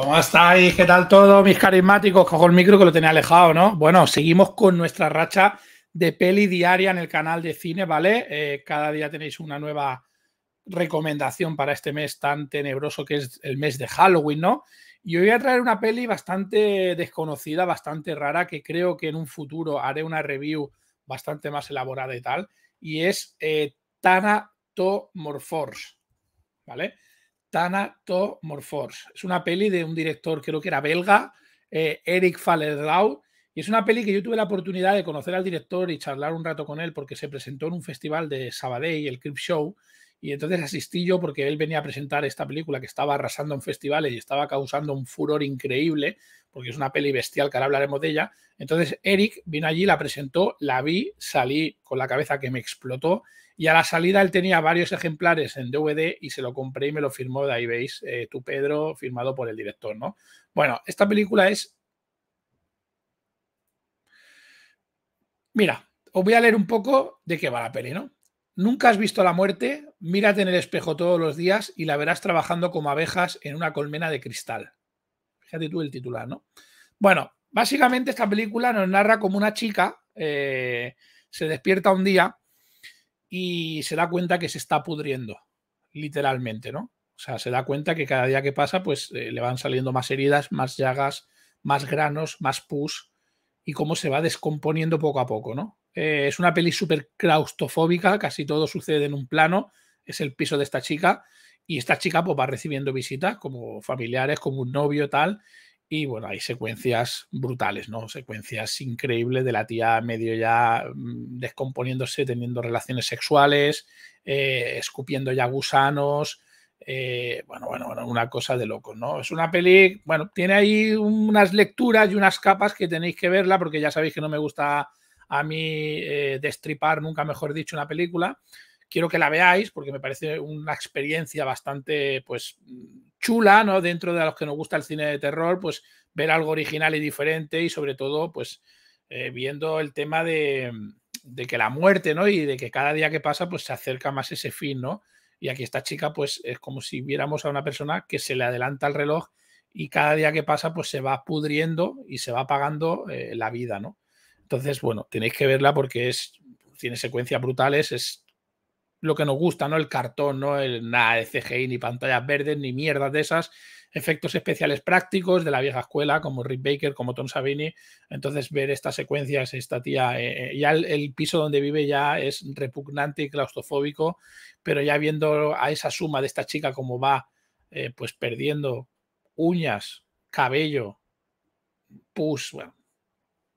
¿Cómo estáis? ¿Qué tal todo, mis carismáticos? Cojo el micro que lo tenía alejado, ¿no? Bueno, seguimos con nuestra racha de peli diaria en el canal de cine, ¿vale? Eh, cada día tenéis una nueva recomendación para este mes tan tenebroso que es el mes de Halloween, ¿no? Y hoy voy a traer una peli bastante desconocida, bastante rara, que creo que en un futuro haré una review bastante más elaborada y tal, y es eh, Tanatomorphors, ¿vale? Tanatomorphos. Es una peli de un director, creo que era belga, eh, Eric Falerlau. Y es una peli que yo tuve la oportunidad de conocer al director y charlar un rato con él porque se presentó en un festival de Sabadell, el Crip Show, y entonces asistí yo porque él venía a presentar esta película que estaba arrasando en festivales y estaba causando un furor increíble, porque es una peli bestial que ahora hablaremos de ella. Entonces Eric vino allí, la presentó, la vi, salí con la cabeza que me explotó y a la salida él tenía varios ejemplares en DVD y se lo compré y me lo firmó, de ahí veis, eh, tú Pedro, firmado por el director, ¿no? Bueno, esta película es... Mira, os voy a leer un poco de qué va la peli, ¿no? Nunca has visto la muerte, mírate en el espejo todos los días y la verás trabajando como abejas en una colmena de cristal. Fíjate tú el titular, ¿no? Bueno, básicamente esta película nos narra como una chica eh, se despierta un día y se da cuenta que se está pudriendo, literalmente, ¿no? O sea, se da cuenta que cada día que pasa, pues eh, le van saliendo más heridas, más llagas, más granos, más pus y cómo se va descomponiendo poco a poco, ¿no? Eh, es una peli súper claustrofóbica, casi todo sucede en un plano, es el piso de esta chica y esta chica pues va recibiendo visitas como familiares, como un novio tal y bueno, hay secuencias brutales, ¿no? Secuencias increíbles de la tía medio ya mm, descomponiéndose, teniendo relaciones sexuales, eh, escupiendo ya gusanos, eh, bueno, bueno, una cosa de locos, ¿no? Es una peli, bueno, tiene ahí unas lecturas y unas capas que tenéis que verla porque ya sabéis que no me gusta a mí eh, destripar, nunca mejor dicho, una película. Quiero que la veáis porque me parece una experiencia bastante pues chula, ¿no? Dentro de los que nos gusta el cine de terror, pues ver algo original y diferente y sobre todo pues eh, viendo el tema de, de, que la muerte, ¿no? Y de que cada día que pasa pues se acerca más ese fin, ¿no? Y aquí esta chica pues es como si viéramos a una persona que se le adelanta el reloj y cada día que pasa pues se va pudriendo y se va apagando eh, la vida, ¿no? Entonces, bueno, tenéis que verla porque es, tiene secuencias brutales, es lo que nos gusta, ¿no? El cartón, ¿no? El, nada de CGI, ni pantallas verdes, ni mierda de esas. Efectos especiales prácticos de la vieja escuela, como Rick Baker, como Tom Savini. Entonces, ver estas secuencias, esta tía, eh, eh, ya el, piso donde vive ya es repugnante y claustrofóbico, pero ya viendo a esa suma de esta chica como va, eh, pues perdiendo uñas, cabello, pus, bueno,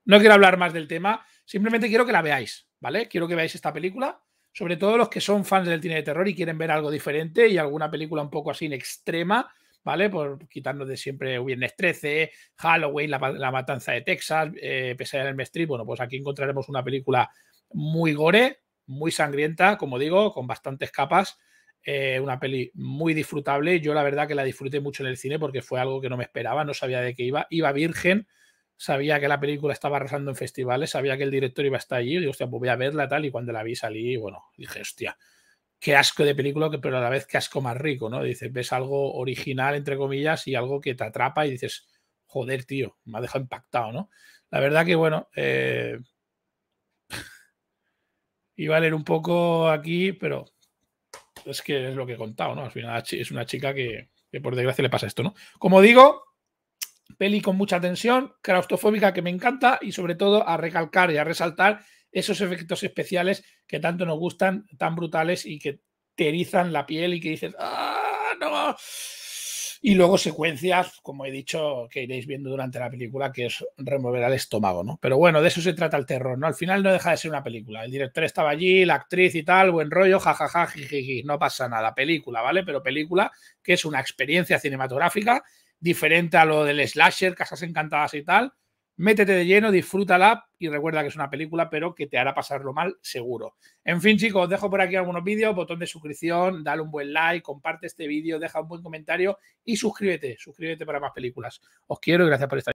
no quiero hablar más del tema, simplemente quiero que la veáis, ¿vale? Quiero que veáis esta película, sobre todo los que son fans del cine de terror y quieren ver algo diferente y alguna película un poco así en extrema, ¿vale? Por quitarnos de siempre Viernes 13, Halloween, La, Matanza de Texas, pese eh, Pesadilla en el Bueno, pues aquí encontraremos una película muy gore, muy sangrienta, como digo, con bastantes capas. Eh, una peli muy disfrutable. Yo la verdad que la disfruté mucho en el cine porque fue algo que no me esperaba, no sabía de qué iba. Iba virgen, sabía que la película estaba arrasando en festivales, sabía que el director iba a estar allí, y digo, hostia, pues voy a verla tal, y cuando la vi salí, bueno, dije, hostia, qué asco de película, pero a la vez qué asco más rico, ¿no? Dices, ves algo original, entre comillas, y algo que te atrapa y dices, joder, tío, me ha dejado impactado, ¿no? La verdad que, bueno, eh, iba a leer un poco aquí, pero es que es lo que he contado, ¿no? Al final es una chica que, que por desgracia le pasa esto, ¿no? Como digo, peli con mucha tensión, claustrofóbica que me encanta y sobre todo a recalcar y a resaltar esos efectos especiales que tanto nos gustan, tan brutales y que te erizan la piel y que dices ¡Ah, no! Y luego secuencias, como he dicho, que iréis viendo durante la película, que es remover al estómago, ¿no? Pero bueno, de eso se trata el terror, ¿no? Al final no deja de ser una película. El director estaba allí, la actriz y tal, buen rollo, jajaja, no pasa nada. Película, ¿vale? Pero película que es una experiencia cinematográfica diferente a lo del slasher, casas encantadas y tal. Métete de lleno, disfrútala y recuerda que es una película, pero que te hará pasarlo mal seguro. En fin, chicos, os dejo por aquí algunos vídeos, botón de suscripción, dale un buen like, comparte este vídeo, deja un buen comentario y suscríbete, suscríbete para más películas. Os quiero y gracias por estar.